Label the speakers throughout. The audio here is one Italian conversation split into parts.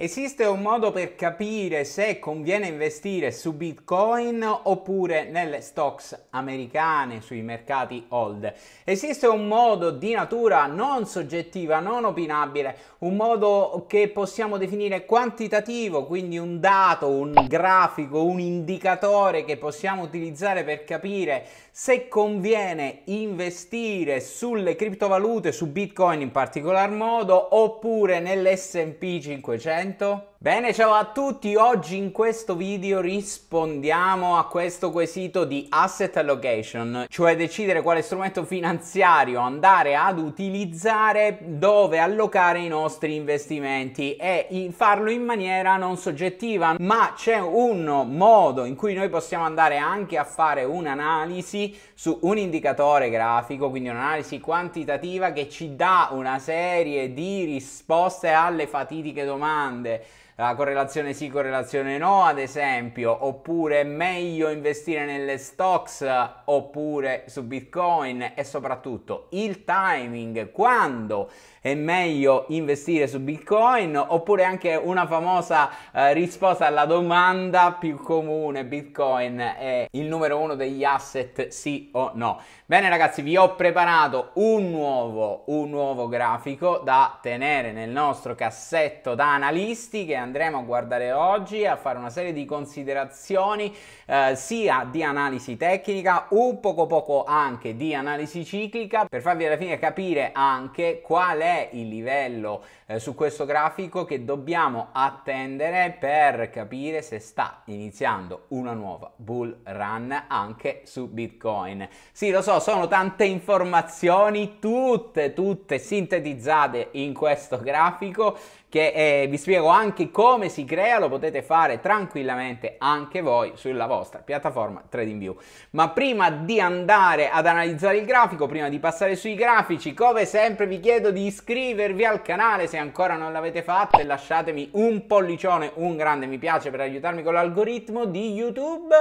Speaker 1: Esiste un modo per capire se conviene investire su Bitcoin oppure nelle stocks americane, sui mercati hold. Esiste un modo di natura non soggettiva, non opinabile, un modo che possiamo definire quantitativo, quindi un dato, un grafico, un indicatore che possiamo utilizzare per capire se conviene investire sulle criptovalute, su Bitcoin in particolar modo, oppure nell'SP 500 momento Bene, ciao a tutti. Oggi in questo video rispondiamo a questo quesito di asset allocation, cioè decidere quale strumento finanziario andare ad utilizzare, dove allocare i nostri investimenti e farlo in maniera non soggettiva, ma c'è un modo in cui noi possiamo andare anche a fare un'analisi su un indicatore grafico, quindi un'analisi quantitativa che ci dà una serie di risposte alle fatidiche domande la ah, correlazione sì, correlazione no, ad esempio, oppure è meglio investire nelle stocks oppure su Bitcoin e soprattutto il timing, quando è meglio investire su Bitcoin oppure anche una famosa eh, risposta alla domanda più comune, Bitcoin è il numero uno degli asset sì o no. Bene ragazzi, vi ho preparato un nuovo, un nuovo grafico da tenere nel nostro cassetto da analisti che andremo a guardare oggi, a fare una serie di considerazioni eh, sia di analisi tecnica, un poco poco anche di analisi ciclica, per farvi alla fine capire anche qual è il livello eh, su questo grafico che dobbiamo attendere per capire se sta iniziando una nuova bull run anche su Bitcoin. Sì, lo so, sono tante informazioni, tutte, tutte sintetizzate in questo grafico che eh, vi spiego anche come si crea lo potete fare tranquillamente anche voi sulla vostra piattaforma TradingView. Ma prima di andare ad analizzare il grafico, prima di passare sui grafici, come sempre vi chiedo di iscrivervi al canale se ancora non l'avete fatto e lasciatemi un pollicione, un grande mi piace per aiutarmi con l'algoritmo di YouTube.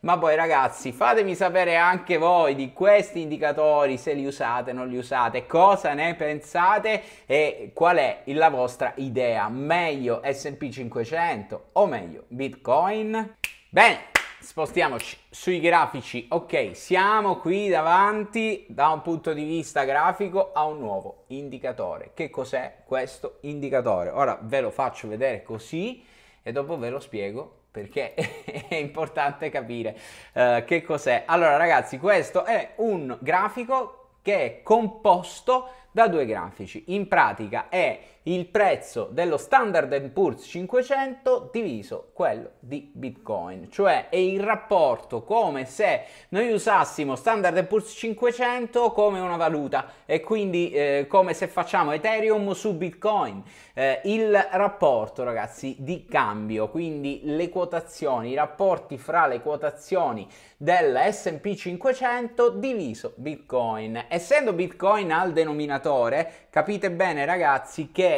Speaker 1: Ma poi ragazzi, fatemi sapere anche voi di questi indicatori, se li usate, non li usate, cosa ne pensate e qual è la vostra idea. Meglio S&P SP500 o meglio Bitcoin. Bene, spostiamoci sui grafici. Ok, siamo qui davanti da un punto di vista grafico a un nuovo indicatore. Che cos'è questo indicatore? Ora ve lo faccio vedere così e dopo ve lo spiego perché è importante capire uh, che cos'è. Allora ragazzi, questo è un grafico che è composto da due grafici. In pratica è il prezzo dello Standard Poor's 500 diviso quello di Bitcoin, cioè è il rapporto come se noi usassimo Standard Poor's 500 come una valuta e quindi eh, come se facciamo Ethereum su Bitcoin, eh, il rapporto ragazzi di cambio, quindi le quotazioni, i rapporti fra le quotazioni S&P 500 diviso Bitcoin. Essendo Bitcoin al denominatore, capite bene ragazzi che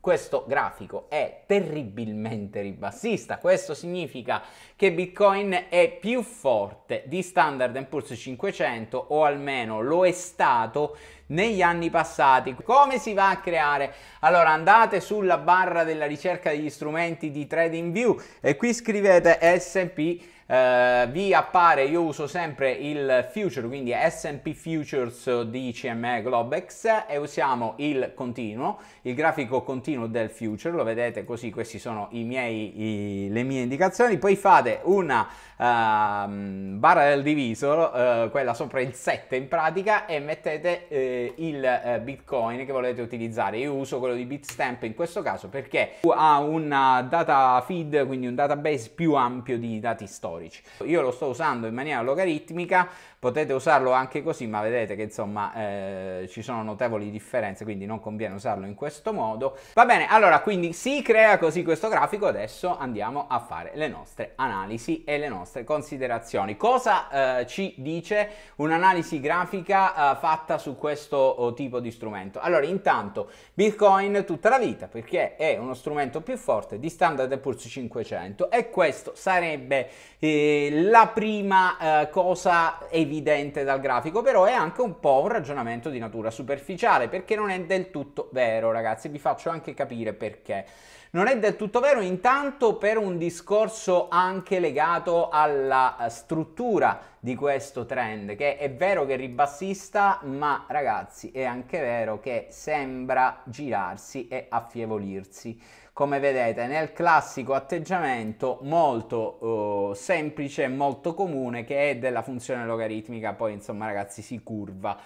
Speaker 1: questo grafico è terribilmente ribassista. Questo significa che Bitcoin è più forte di Standard Poor's 500 o almeno lo è stato negli anni passati. Come si va a creare? Allora andate sulla barra della ricerca degli strumenti di TradingView e qui scrivete S&P Uh, eh, vi appare, io uso sempre il future, quindi S&P Futures di CME Globex e usiamo il continuo, il grafico continuo del future, lo vedete così, queste sono i miei, i, le mie indicazioni, poi fate una uh, barra del diviso, uh, quella sopra il 7 in pratica e mettete eh, eh, il eh, bitcoin che volete utilizzare. Io uso quello di Bitstamp in questo caso perché ha una eh, data feed, quindi un database più ampio di dati storici. Io lo sto usando in maniera logaritmica, potete usarlo anche così, ma vedete che insomma eh, ci sono notevoli differenze, quindi non conviene usarlo in questo modo. Va bene, allora quindi si crea così questo grafico, adesso andiamo a fare le nostre analisi e le nostre considerazioni. Cosa eh, ci dice un'analisi grafica eh, fatta su questo questo oh, tipo di strumento? Allora, intanto Bitcoin tutta la vita perché è uno strumento più forte di Standard Poor's 500 e questo sarebbe eh, la prima eh, cosa evidente dal grafico, però è anche un po' un ragionamento di natura superficiale perché non è del tutto vero, ragazzi, vi faccio anche capire perché. Non è del tutto vero, intanto per un discorso anche legato alla eh, struttura di questo trend, che è vero che è ribassista, ma ragazzi è anche vero che sembra girarsi e affievolirsi. Come vedete nel classico atteggiamento molto eh, semplice e molto comune che è della funzione logaritmica, poi insomma ragazzi si curva.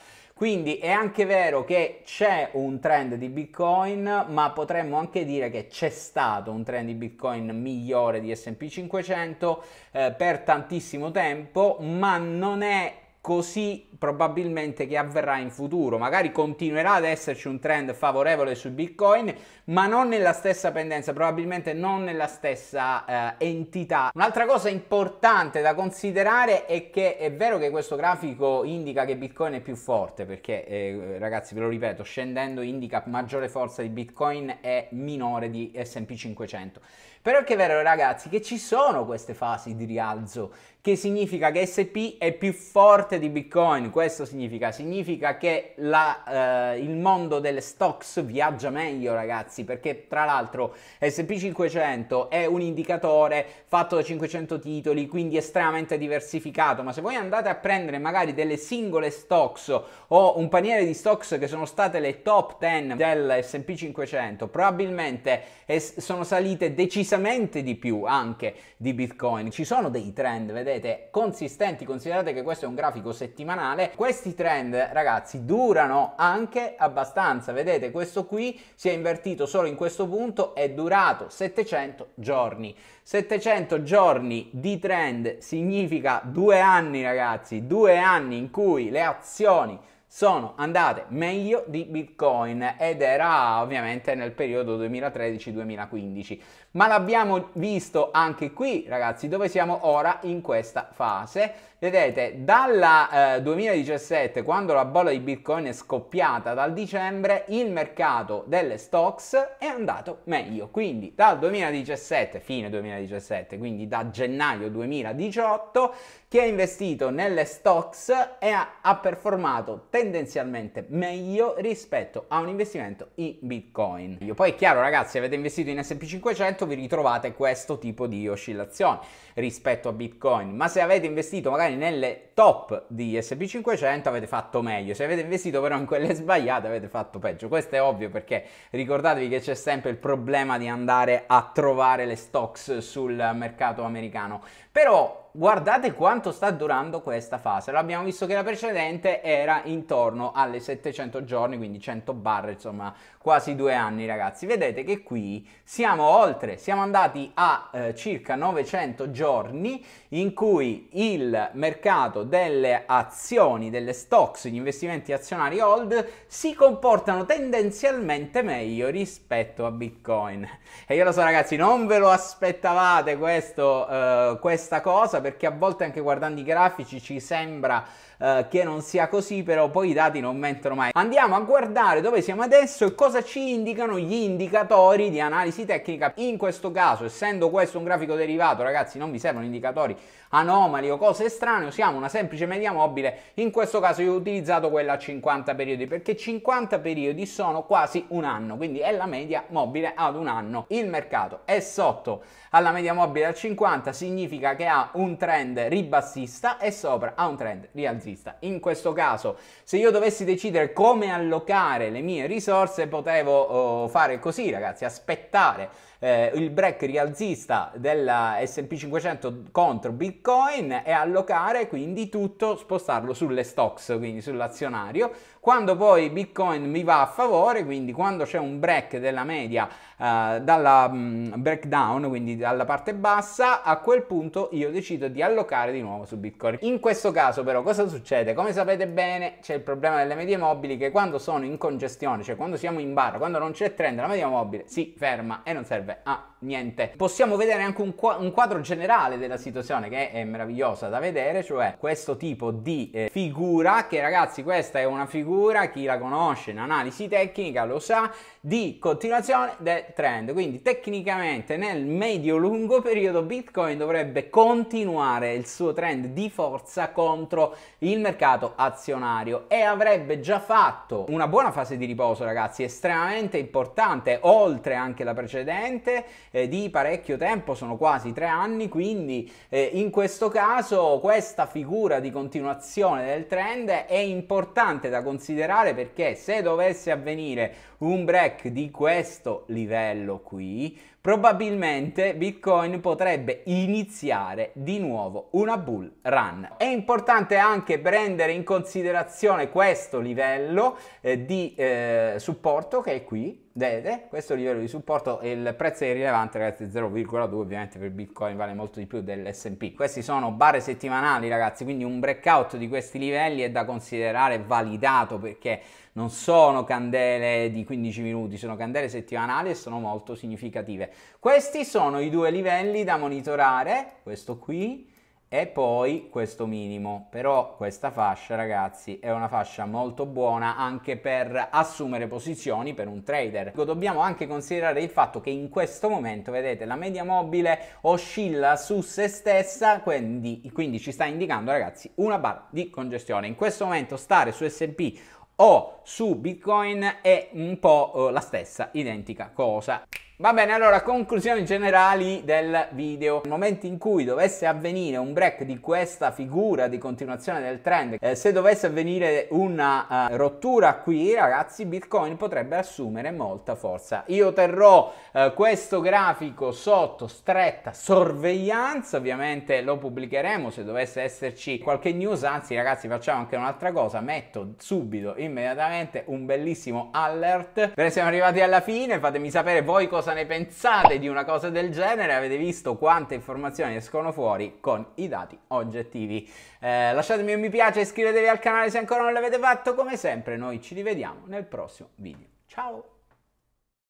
Speaker 1: Quindi è anche vero che c'è un trend di Bitcoin, ma potremmo anche dire che c'è stato un trend di Bitcoin migliore di SP 500 eh, per tantissimo tempo, ma non è così probabilmente che avverrà in futuro. Magari continuerà ad esserci un trend favorevole su Bitcoin, ma non nella stessa pendenza, probabilmente non nella stessa eh, entità. Un'altra cosa importante da considerare è che è vero che questo grafico indica che Bitcoin è più forte, perché eh, ragazzi ve lo ripeto, scendendo indica maggiore forza di Bitcoin e minore di SP 500. Però è che è vero ragazzi che ci sono queste fasi di rialzo che significa che SP è più forte di Bitcoin. Questo significa, significa che la, eh, il mondo delle stocks viaggia meglio, ragazzi, perché tra l'altro SP500 è un indicatore fatto da 500 titoli, quindi estremamente diversificato, ma se voi andate a prendere magari delle singole stocks o un paniere di stocks che sono state le top 10 del S&P 500, probabilmente es- sono salite decisamente di più anche di Bitcoin. Ci sono dei trend, vedete? vedete consistenti, considerate che questo è un grafico settimanale, questi trend ragazzi durano anche abbastanza, vedete questo qui si è invertito solo in questo punto, è durato 700 giorni. 700 giorni di trend significa due anni ragazzi, due anni in cui le azioni sono andate meglio di Bitcoin ed era ovviamente nel periodo 2013-2015. Ma l'abbiamo visto anche qui, ragazzi, dove siamo ora in questa fase Vedete, dal eh, 2017, quando la bolla di Bitcoin è scoppiata dal dicembre, il mercato delle stocks è andato meglio. Quindi dal 2017, fine 2017, quindi da gennaio 2018, chi ha investito nelle stocks è, ha performato tendenzialmente meglio rispetto a un investimento in Bitcoin. Poi è chiaro ragazzi, se avete investito in SP500, vi ritrovate questo tipo di oscillazione rispetto a Bitcoin, ma se avete investito magari magari nelle top di SP500 avete fatto meglio, se avete investito però in quelle sbagliate avete fatto peggio. Questo è ovvio perché ricordatevi che c'è sempre il problema di andare a trovare le stocks sul mercato americano. Però guardate quanto sta durando questa fase. L'abbiamo visto che la precedente era intorno alle 700 giorni, quindi 100 barre, insomma, quasi due anni, ragazzi. Vedete che qui siamo oltre, siamo andati a eh, circa 900 giorni in cui il mercato delle azioni, delle stocks, gli investimenti azionari hold si comportano tendenzialmente meglio rispetto a Bitcoin. E io lo so, ragazzi, non ve lo aspettavate questo, eh, questa cosa perché a volte anche guardando i grafici ci sembra eh, che non sia così, però poi i dati non mentono mai. Andiamo a guardare dove siamo adesso e cosa ci indicano gli indicatori di analisi tecnica. In questo caso, essendo questo un grafico derivato, ragazzi, non vi servono indicatori anomali o cose strane, usiamo una semplice media mobile. In questo caso io ho utilizzato quella a 50 periodi, perché 50 periodi sono quasi un anno, quindi è la media mobile ad un anno. Il mercato è sotto alla media mobile a 50, significa che ha un un trend ribassista e sopra a un trend rialzista. In questo caso, se io dovessi decidere come allocare le mie risorse, potevo uh, fare così, ragazzi, aspettare eh, il break rialzista della SP 500 contro Bitcoin e allocare quindi tutto, spostarlo sulle stocks, quindi sull'azionario, quando poi Bitcoin mi va a favore, quindi quando c'è un break della media eh, dalla mh, mm, breakdown, quindi dalla parte bassa, a quel punto io decido di allocare di nuovo su Bitcoin. In questo caso però cosa succede? Come sapete bene c'è il problema delle medie mobili che quando sono in congestione, cioè quando siamo in barra, quando non c'è trend, la media mobile si ferma e non serve a niente. Possiamo vedere anche un, qua- un quadro generale della situazione che è meravigliosa da vedere, cioè questo tipo di eh, figura che ragazzi questa è una figura figura, chi la conosce in analisi tecnica lo sa, di continuazione del trend. Quindi tecnicamente nel medio-lungo periodo Bitcoin dovrebbe continuare il suo trend di forza contro il mercato azionario e avrebbe già fatto una buona fase di riposo ragazzi, estremamente importante, oltre anche la precedente eh, di parecchio tempo, sono quasi tre anni, quindi eh, in questo caso questa figura di continuazione del trend è importante da considerare perché se dovesse avvenire un break crack di questo livello qui, probabilmente Bitcoin potrebbe iniziare di nuovo una bull run. È importante anche prendere in considerazione questo livello eh, di eh, supporto che è qui, vedete questo livello di supporto e il prezzo è rilevante ragazzi 0,2 ovviamente per bitcoin vale molto di più dell'SP questi sono barre settimanali ragazzi quindi un breakout di questi livelli è da considerare validato perché non sono candele di 15 minuti, sono candele settimanali e sono molto significative. Questi sono i due livelli da monitorare, questo qui e poi questo minimo però questa fascia ragazzi è una fascia molto buona anche per assumere posizioni per un trader dobbiamo anche considerare il fatto che in questo momento vedete la media mobile oscilla su se stessa quindi, quindi ci sta indicando ragazzi una barra di congestione in questo momento stare su S&P o su Bitcoin è un po' eh, la stessa identica cosa Va bene, allora, conclusioni generali del video. Nel momento in cui dovesse avvenire un break di questa figura di continuazione del trend, eh, se dovesse avvenire una eh, rottura qui, ragazzi, Bitcoin potrebbe assumere molta forza. Io terrò eh, questo grafico sotto stretta sorveglianza, ovviamente lo pubblicheremo se dovesse esserci qualche news, anzi ragazzi facciamo anche un'altra cosa, metto subito, immediatamente, un bellissimo alert. Bene, siamo arrivati alla fine, fatemi sapere voi cosa cosa ne pensate di una cosa del genere, avete visto quante informazioni escono fuori con i dati oggettivi. Eh, lasciatemi un mi piace, iscrivetevi al canale se ancora non l'avete fatto, come sempre noi ci rivediamo nel prossimo video. Ciao!